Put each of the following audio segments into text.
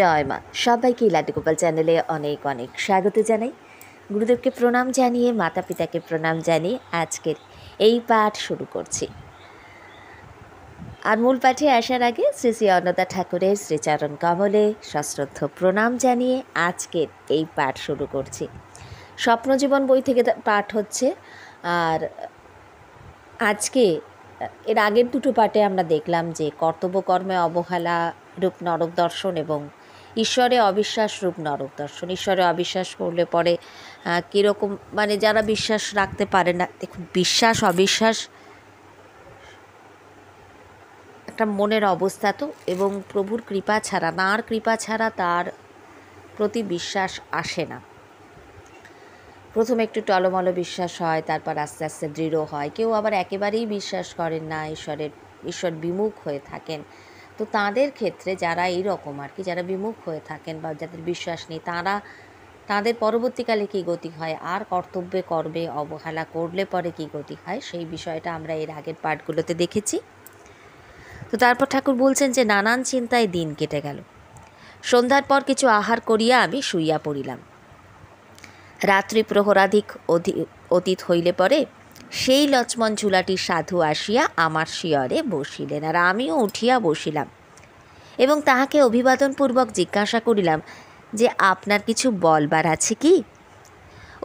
জয় মা সবাইকে লাড্ডুগোপাল চ্যানেলে অনেক অনেক স্বাগত জানাই গুরুদেবকে প্রণাম জানিয়ে মাতা পিতাকে প্রণাম জানিয়ে আজকের এই পাঠ শুরু করছি আর মূল পাঠে আসার আগে শ্রী শ্রী অন্নদা ঠাকুরের শ্রীচরণ কমলে সশ্রদ্ধ প্রণাম জানিয়ে আজকের এই পাঠ শুরু করছি স্বপ্নজীবন বই থেকে পাঠ হচ্ছে আর আজকে এর আগের দুটো পাটে আমরা দেখলাম যে কর্তব্যকর্মে অবহেলা রূপ নরক দর্শন এবং ঈশ্বরে অবিশ্বাস রূপ নরক দর্শন ঈশ্বরে অবিশ্বাস করলে পরে কীরকম মানে যারা বিশ্বাস রাখতে পারে না দেখুন বিশ্বাস অবিশ্বাস একটা মনের অবস্থা তো এবং প্রভুর কৃপা ছাড়া তাঁর কৃপা ছাড়া তার প্রতি বিশ্বাস আসে না প্রথমে একটু টলমলো বিশ্বাস হয় তারপর আস্তে আস্তে দৃঢ় হয় কেউ আবার একেবারেই বিশ্বাস করেন না ঈশ্বরের ঈশ্বর বিমুখ হয়ে থাকেন তো তাদের ক্ষেত্রে যারা এই রকম আর কি যারা বিমুখ হয়ে থাকেন বা যাদের বিশ্বাস নেই তারা তাদের পরবর্তীকালে কী গতি হয় আর কর্তব্যে করবে অবহেলা করলে পরে কী গতি হয় সেই বিষয়টা আমরা এর আগের পাঠগুলোতে দেখেছি তো তারপর ঠাকুর বলছেন যে নানান চিন্তায় দিন কেটে গেল সন্ধ্যার পর কিছু আহার করিয়া আমি শুইয়া পড়িলাম রাত্রি প্রহরাধিক অতীত হইলে পরে সেই লক্ষ্মণ ঝুলাটি সাধু আসিয়া আমার শিয়রে বসিলেন আর আমিও উঠিয়া বসিলাম এবং তাহাকে অভিবাদনপূর্বক জিজ্ঞাসা করিলাম যে আপনার কিছু বলবার আছে কি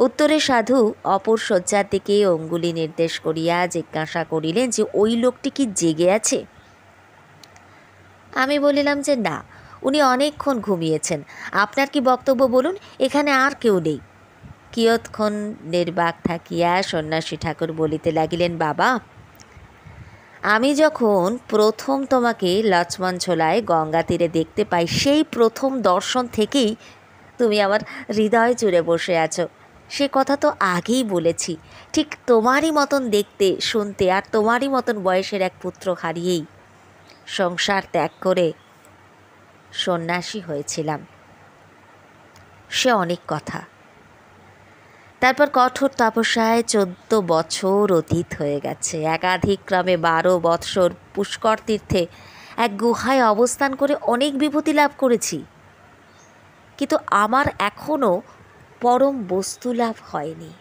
উত্তরে সাধু অপর শয্যার দিকে অঙ্গুলি নির্দেশ করিয়া জিজ্ঞাসা করিলেন যে ওই লোকটি কি জেগে আছে আমি বলিলাম যে না উনি অনেকক্ষণ ঘুমিয়েছেন আপনার কি বক্তব্য বলুন এখানে আর কেউ নেই কিয়ৎক্ষণ নির্বাক থাকিয়া সন্ন্যাসী ঠাকুর বলিতে লাগিলেন বাবা আমি যখন প্রথম তোমাকে লক্ষ্মণ ছোলায় গঙ্গা তীরে দেখতে পাই সেই প্রথম দর্শন থেকেই তুমি আমার হৃদয় জুড়ে বসে আছো সে কথা তো আগেই বলেছি ঠিক তোমারই মতন দেখতে শুনতে আর তোমারই মতন বয়সের এক পুত্র হারিয়েই সংসার ত্যাগ করে সন্ন্যাসী হয়েছিলাম সে অনেক কথা তারপর কঠোর তপস্যায় চোদ্দ বছর অতীত হয়ে গেছে একাধিক ক্রমে বারো বৎসর পুষ্কর তীর্থে এক গুহায় অবস্থান করে অনেক বিভূতি লাভ করেছি কিন্তু আমার এখনও পরম বস্তু লাভ হয়নি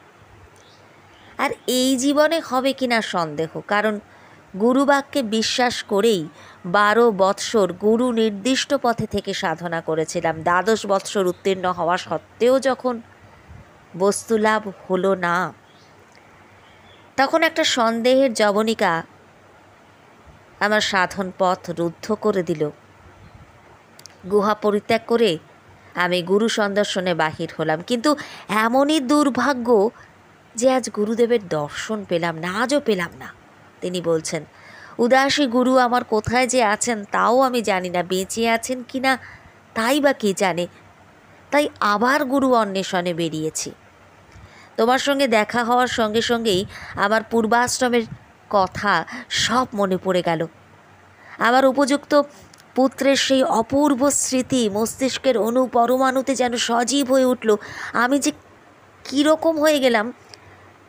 আর এই জীবনে হবে কিনা সন্দেহ কারণ গুরুবাক্যে বিশ্বাস করেই বারো বৎসর গুরু নির্দিষ্ট পথে থেকে সাধনা করেছিলাম দ্বাদশ বৎসর উত্তীর্ণ হওয়া সত্ত্বেও যখন বস্তুলাভ হলো না তখন একটা সন্দেহের জবনিকা আমার সাধন পথ রুদ্ধ করে দিল গুহা পরিত্যাগ করে আমি গুরু সন্দর্শনে বাহির হলাম কিন্তু এমনই দুর্ভাগ্য যে আজ গুরুদেবের দর্শন পেলাম না আজও পেলাম না তিনি বলছেন উদাসী গুরু আমার কোথায় যে আছেন তাও আমি জানি না বেঁচে আছেন কি না তাই বা কে জানে তাই আবার গুরু অন্বেষণে বেরিয়েছি তোমার সঙ্গে দেখা হওয়ার সঙ্গে সঙ্গেই আমার পূর্বাশ্রমের কথা সব মনে পড়ে গেল আমার উপযুক্ত পুত্রের সেই অপূর্ব স্মৃতি মস্তিষ্কের অনুপরমাণুতে পরমাণুতে যেন সজীব হয়ে উঠল আমি যে কীরকম হয়ে গেলাম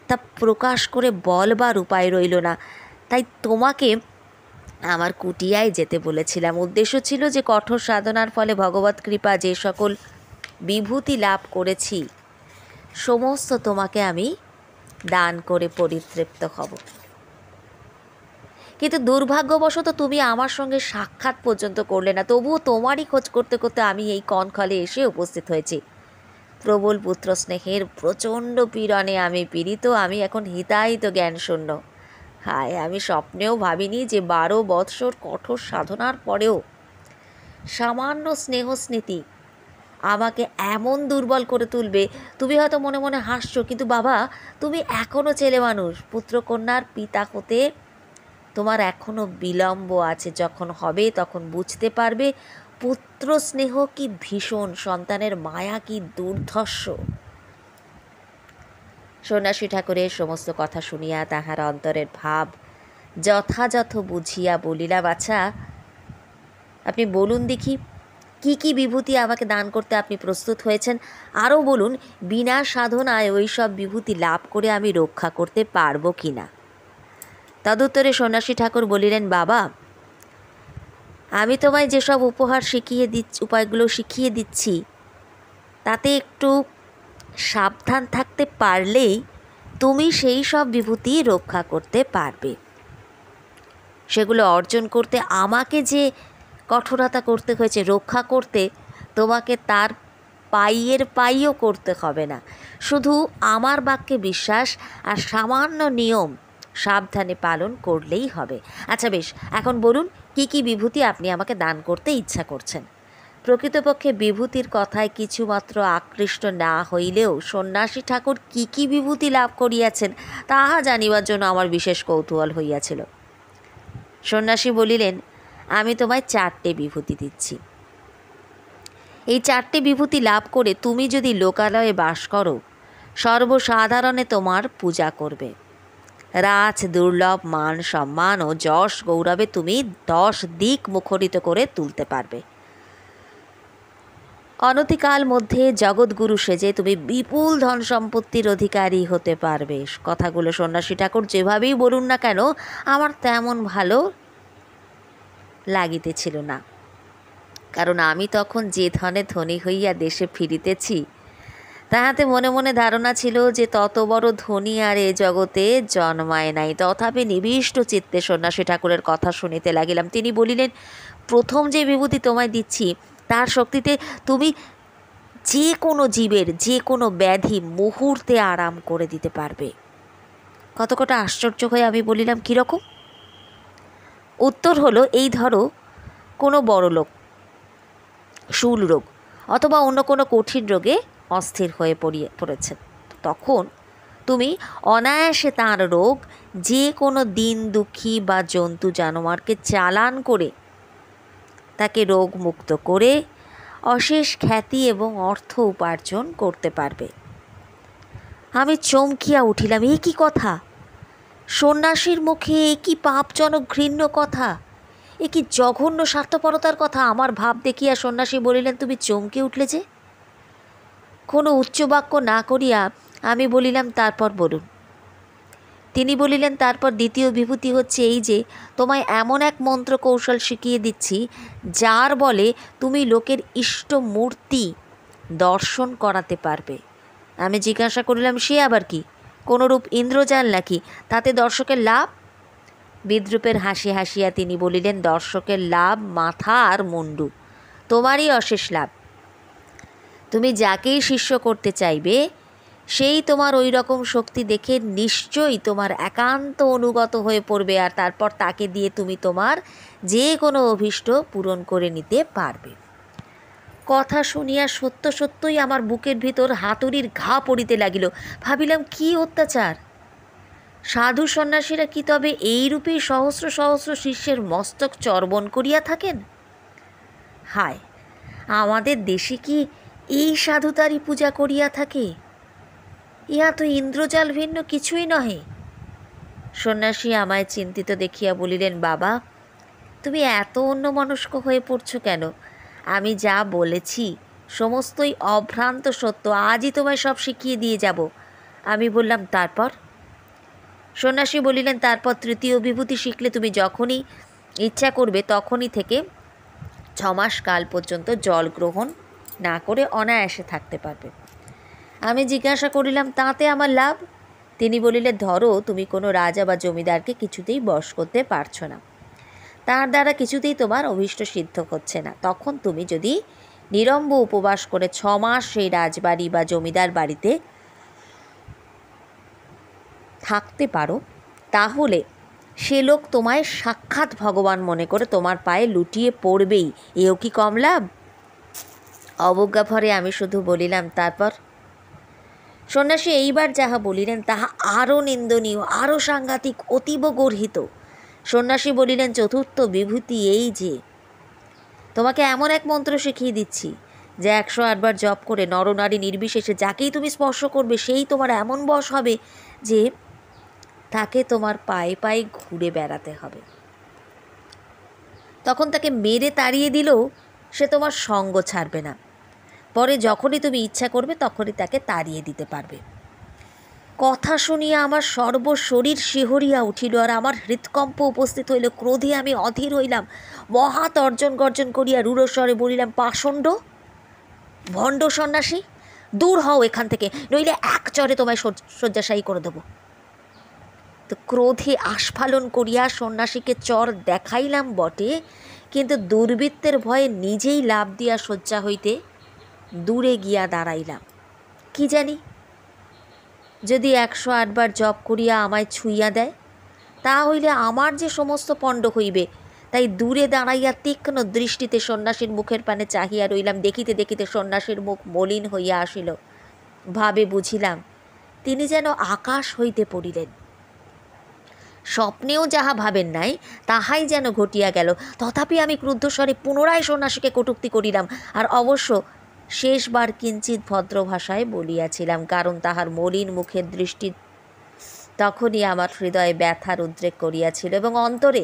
তা প্রকাশ করে বলবার উপায় রইল না তাই তোমাকে আমার কুটিয়ায় যেতে বলেছিলাম উদ্দেশ্য ছিল যে কঠোর সাধনার ফলে ভগবত কৃপা যে সকল বিভূতি লাভ করেছি সমস্ত তোমাকে আমি দান করে পরিতৃপ্ত হব কিন্তু দুর্ভাগ্যবশত তুমি আমার সঙ্গে সাক্ষাৎ পর্যন্ত করলে না তবুও তোমারই খোঁজ করতে করতে আমি এই কনখলে এসে উপস্থিত হয়েছি প্রবল পুত্র স্নেহের প্রচণ্ড পীড়নে আমি পীড়িত আমি এখন হিতাহিত শূন্য হায় আমি স্বপ্নেও ভাবিনি যে বারো বৎসর কঠোর সাধনার পরেও সামান্য স্নেহস্মৃতি আমাকে এমন দুর্বল করে তুলবে তুমি হয়তো মনে মনে হাসছো কিন্তু বাবা তুমি এখনও ছেলে মানুষ পুত্রকন্যার পিতা হতে তোমার এখনও বিলম্ব আছে যখন হবে তখন বুঝতে পারবে পুত্র স্নেহ কি ভীষণ সন্তানের মায়া কি দুর্ধর্ষ সন্ন্যাসী ঠাকুরের সমস্ত কথা শুনিয়া তাহার অন্তরের ভাব যথাযথ বুঝিয়া বলিলা বাছা আচ্ছা, আপনি বলুন দেখি কি কি বিভূতি আমাকে দান করতে আপনি প্রস্তুত হয়েছেন আরও বলুন বিনা সাধনায় ওই সব বিভূতি লাভ করে আমি রক্ষা করতে পারবো কি না তদুত্তরে সন্ন্যাসী ঠাকুর বলিলেন বাবা আমি তোমায় যেসব উপহার শিখিয়ে দিচ্ছি উপায়গুলো শিখিয়ে দিচ্ছি তাতে একটু সাবধান থাকতে পারলেই তুমি সেই সব বিভূতি রক্ষা করতে পারবে সেগুলো অর্জন করতে আমাকে যে কঠোরতা করতে হয়েছে রক্ষা করতে তোমাকে তার পাইয়ের পাইও করতে হবে না শুধু আমার বাক্যে বিশ্বাস আর সামান্য নিয়ম সাবধানে পালন করলেই হবে আচ্ছা বেশ এখন বলুন কি কি বিভূতি আপনি আমাকে দান করতে ইচ্ছা করছেন প্রকৃতপক্ষে বিভূতির কথায় কিছুমাত্র আকৃষ্ট না হইলেও সন্ন্যাসী ঠাকুর কি কি বিভূতি লাভ করিয়াছেন তাহা জানিবার জন্য আমার বিশেষ কৌতূহল হইয়াছিল সন্ন্যাসী বলিলেন আমি তোমায় চারটে বিভূতি দিচ্ছি এই চারটে বিভূতি লাভ করে তুমি যদি লোকালয়ে বাস করো সর্বসাধারণে তোমার পূজা করবে রাজ দুর্লভ মান সম্মান ও যশ গৌরবে তুমি দশ দিক মুখরিত করে তুলতে পারবে অনতিকাল মধ্যে জগৎগুরু সেজে তুমি বিপুল ধন সম্পত্তির অধিকারী হতে পারবে কথাগুলো সন্ন্যাসী ঠাকুর যেভাবেই বলুন না কেন আমার তেমন ভালো লাগিতেছিল না কারণ আমি তখন যে ধনে ধনী হইয়া দেশে ফিরিতেছি তাহাতে মনে মনে ধারণা ছিল যে তত বড় ধনী আর এ জগতে জন্মায় নাই তথাপি নিবিষ্ট চিত্তে সন্ন্যাসী ঠাকুরের কথা শুনিতে লাগিলাম তিনি বলিলেন প্রথম যে বিভূতি তোমায় দিচ্ছি তার শক্তিতে তুমি যে কোনো জীবের যে কোনো ব্যাধি মুহূর্তে আরাম করে দিতে পারবে কত কটা আশ্চর্য হয়ে আমি বলিলাম কীরকম উত্তর হলো এই ধরো কোনো বড় লোক শুল রোগ অথবা অন্য কোনো কঠিন রোগে অস্থির হয়ে পড়িয়ে পড়েছে তখন তুমি অনায়াসে তার রোগ যে কোনো দিন দুঃখী বা জন্তু জানোয়ারকে চালান করে তাকে রোগ মুক্ত করে অশেষ খ্যাতি এবং অর্থ উপার্জন করতে পারবে আমি চমকিয়া উঠিলাম এ কি কথা সন্ন্যাসীর মুখে এ কি পাপজনক ঘৃণ্য কথা এ কি জঘন্য স্বার্থপরতার কথা আমার ভাব দেখিয়া সন্ন্যাসী বলিলেন তুমি চমকে উঠলে যে কোনো উচ্চবাক্য না করিয়া আমি বলিলাম তারপর বলুন তিনি বলিলেন তারপর দ্বিতীয় বিভূতি হচ্ছে এই যে তোমায় এমন এক মন্ত্র কৌশল শিখিয়ে দিচ্ছি যার বলে তুমি লোকের ইষ্ট মূর্তি দর্শন করাতে পারবে আমি জিজ্ঞাসা করিলাম সে আবার কি কোনরূপ ইন্দ্রজাল নাকি তাতে দর্শকের লাভ বিদ্রুপের হাসি হাসিয়া তিনি বলিলেন দর্শকের লাভ মাথা আর মুন্ডু তোমারই অশেষ লাভ তুমি যাকেই শিষ্য করতে চাইবে সেই তোমার ওই রকম শক্তি দেখে নিশ্চয়ই তোমার একান্ত অনুগত হয়ে পড়বে আর তারপর তাকে দিয়ে তুমি তোমার যে কোনো অভীষ্ট পূরণ করে নিতে পারবে কথা শুনিয়া সত্য সত্যই আমার বুকের ভিতর হাতুড়ির ঘা পড়িতে লাগিল ভাবিলাম কি অত্যাচার সাধু সন্ন্যাসীরা কি তবে এইরূপেই সহস্র সহস্র শিষ্যের মস্তক চর্বণ করিয়া থাকেন হায় আমাদের দেশে কি এই সাধুতারই পূজা করিয়া থাকে ইহা তো ইন্দ্রজাল ভিন্ন কিছুই নহে সন্ন্যাসী আমায় চিন্তিত দেখিয়া বলিলেন বাবা তুমি এত অন্যমনস্ক হয়ে পড়ছো কেন আমি যা বলেছি সমস্তই অভ্রান্ত সত্য আজই তোমায় সব শিখিয়ে দিয়ে যাব আমি বললাম তারপর সন্ন্যাসী বলিলেন তারপর তৃতীয় বিভূতি শিখলে তুমি যখনই ইচ্ছা করবে তখনই থেকে ছমাস কাল পর্যন্ত জল গ্রহণ না করে অনায়াসে থাকতে পারবে আমি জিজ্ঞাসা করিলাম তাতে আমার লাভ তিনি বলিলেন ধরো তুমি কোনো রাজা বা জমিদারকে কিছুতেই বশ করতে পারছো না তার দ্বারা কিছুতেই তোমার অভিষ্ট সিদ্ধ হচ্ছে না তখন তুমি যদি নিরম্ব উপবাস করে ছ মাস সেই রাজবাড়ি বা জমিদার বাড়িতে থাকতে পারো তাহলে সে লোক তোমায় সাক্ষাৎ ভগবান মনে করে তোমার পায়ে লুটিয়ে পড়বেই এও কি কম লাভ অবজ্ঞা ভরে আমি শুধু বলিলাম তারপর সন্ন্যাসী এইবার যাহা বলিলেন তাহা আরও নিন্দনীয় আরও সাংঘাতিক অতীব গর্হিত সন্ন্যাসী বলিলেন চতুর্থ বিভূতি এই যে তোমাকে এমন এক মন্ত্র শিখিয়ে দিচ্ছি যে একশো আটবার জপ করে নরনারী নির্বিশেষে যাকেই তুমি স্পর্শ করবে সেই তোমার এমন বশ হবে যে তাকে তোমার পায়ে পায়ে ঘুরে বেড়াতে হবে তখন তাকে মেরে তাড়িয়ে দিলেও সে তোমার সঙ্গ ছাড়বে না পরে যখনই তুমি ইচ্ছা করবে তখনই তাকে তাড়িয়ে দিতে পারবে কথা শুনিয়া আমার সর্বশরীর শিহরিয়া উঠিল আর আমার হৃৎকম্প উপস্থিত হইল ক্রোধে আমি অধীর হইলাম মহা তর্জন গর্জন করিয়া রুড়স্বরে বলিলাম পাষণ্ড ভণ্ড সন্ন্যাসী দূর হও এখান থেকে নইলে এক চরে তোমায় শয্যাশায়ী করে দেবো তো ক্রোধে আস্ফালন করিয়া সন্ন্যাসীকে চর দেখাইলাম বটে কিন্তু দুর্বৃত্তের ভয়ে নিজেই লাভ দিয়া শয্যা হইতে দূরে গিয়া দাঁড়াইলাম কি জানি যদি একশো আটবার জপ করিয়া আমায় ছুঁইয়া দেয় তা হইলে আমার যে সমস্ত পণ্ড হইবে তাই দূরে দাঁড়াইয়া তীক্ষ্ণ দৃষ্টিতে সন্ন্যাসীর মুখের পানে চাহিয়া রইলাম দেখিতে দেখিতে সন্ন্যাসীর মুখ মলিন হইয়া আসিল ভাবে বুঝিলাম তিনি যেন আকাশ হইতে পড়িলেন স্বপ্নেও যাহা ভাবেন নাই তাহাই যেন ঘটিয়া গেল তথাপি আমি ক্রুদ্ধস্বরে পুনরায় সন্ন্যাসীকে কটুক্তি করিলাম আর অবশ্য শেষবার কিঞ্চিত ভদ্রভাষায় বলিয়াছিলাম কারণ তাহার মলিন মুখের দৃষ্টি তখনই আমার হৃদয়ে ব্যথার উদ্রেক করিয়াছিল এবং অন্তরে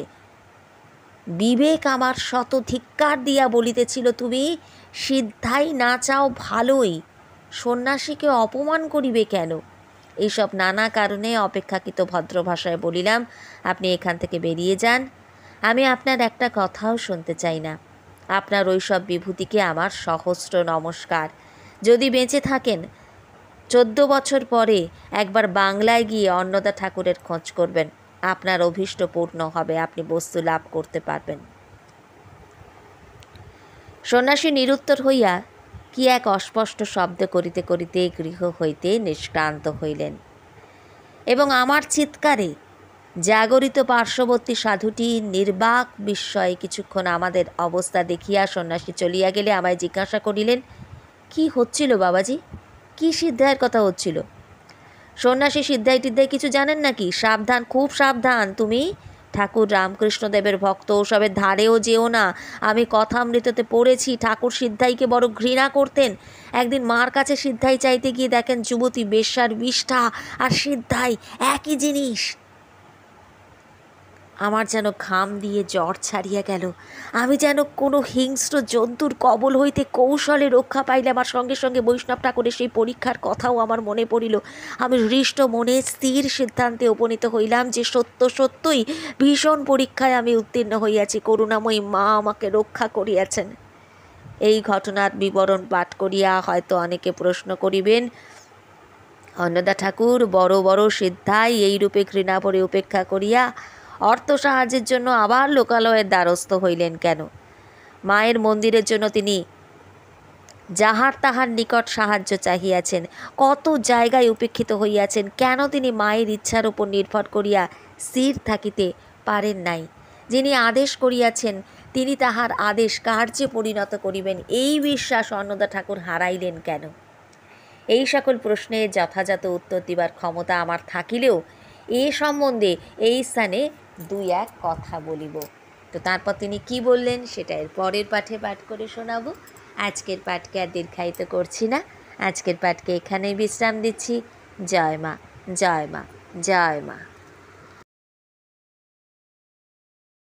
বিবেক আমার শত ধিক্কার দিয়া বলিতেছিল তুমি সিদ্ধাই না চাও ভালোই সন্ন্যাসীকে অপমান করিবে কেন এইসব নানা কারণে অপেক্ষাকৃত ভদ্রভাষায় বলিলাম আপনি এখান থেকে বেরিয়ে যান আমি আপনার একটা কথাও শুনতে চাই না আপনার ওই সব বিভূতিকে আমার সহস্র নমস্কার যদি বেঁচে থাকেন চোদ্দ বছর পরে একবার বাংলায় গিয়ে অন্নদা ঠাকুরের খোঁজ করবেন আপনার অভিষ্ট পূর্ণ হবে আপনি বস্তু লাভ করতে পারবেন সন্ন্যাসী নিরুত্তর হইয়া কি এক অস্পষ্ট শব্দ করিতে করিতে গৃহ হইতে নিষ্ক্রান্ত হইলেন এবং আমার চিৎকারে জাগরিত পার্শ্ববর্তী সাধুটি নির্বাক বিস্ময়ে কিছুক্ষণ আমাদের অবস্থা দেখিয়া সন্ন্যাসী চলিয়া গেলে আমায় জিজ্ঞাসা করিলেন কি হচ্ছিল বাবাজি কি সিদ্ধায়ের কথা হচ্ছিল সন্ন্যাসী সিদ্ধাই টিদ্ধায় কিছু জানেন নাকি সাবধান খুব সাবধান তুমি ঠাকুর রামকৃষ্ণদেবের ভক্ত ওসবের ধারেও যেও না আমি কথা মৃততে পড়েছি ঠাকুর সিদ্ধাইকে বড় ঘৃণা করতেন একদিন মার কাছে সিদ্ধাই চাইতে গিয়ে দেখেন যুবতী বেশ্যার বিষ্ঠা আর সিদ্ধাই একই জিনিস আমার যেন ঘাম দিয়ে জ্বর ছাড়িয়া গেল আমি যেন কোনো হিংস্র জন্তুর কবল হইতে কৌশলে রক্ষা পাইলাম আমার সঙ্গে সঙ্গে বৈষ্ণব ঠাকুরের সেই পরীক্ষার কথাও আমার মনে পড়িল আমি হৃষ্ট মনে স্থির সিদ্ধান্তে উপনীত হইলাম যে সত্য সত্যই ভীষণ পরীক্ষায় আমি উত্তীর্ণ হইয়াছি করুণাময়ী মা আমাকে রক্ষা করিয়াছেন এই ঘটনার বিবরণ পাঠ করিয়া হয়তো অনেকে প্রশ্ন করিবেন অন্নদা ঠাকুর বড় বড় সিদ্ধাই এইরূপে ঘৃণা ভরে উপেক্ষা করিয়া অর্থ সাহায্যের জন্য আবার লোকালয়ের দ্বারস্থ হইলেন কেন মায়ের মন্দিরের জন্য তিনি যাহার তাহার নিকট সাহায্য চাহিয়াছেন কত জায়গায় উপেক্ষিত হইয়াছেন কেন তিনি মায়ের ইচ্ছার উপর নির্ভর করিয়া স্থির থাকিতে পারেন নাই যিনি আদেশ করিয়াছেন তিনি তাহার আদেশ কার্যে পরিণত করিবেন এই বিশ্বাস অন্নদা ঠাকুর হারাইলেন কেন এই সকল প্রশ্নের যথাযথ উত্তর দিবার ক্ষমতা আমার থাকিলেও এ সম্বন্ধে এই স্থানে দুই এক কথা বলিব তো তারপর তিনি কি বললেন সেটা এর পরের পাঠে পাঠ করে শোনাবো আজকের পাঠকে আর দীর্ঘায়িত করছি না আজকের পাঠকে এখানেই বিশ্রাম দিচ্ছি জয় মা জয় মা জয় মা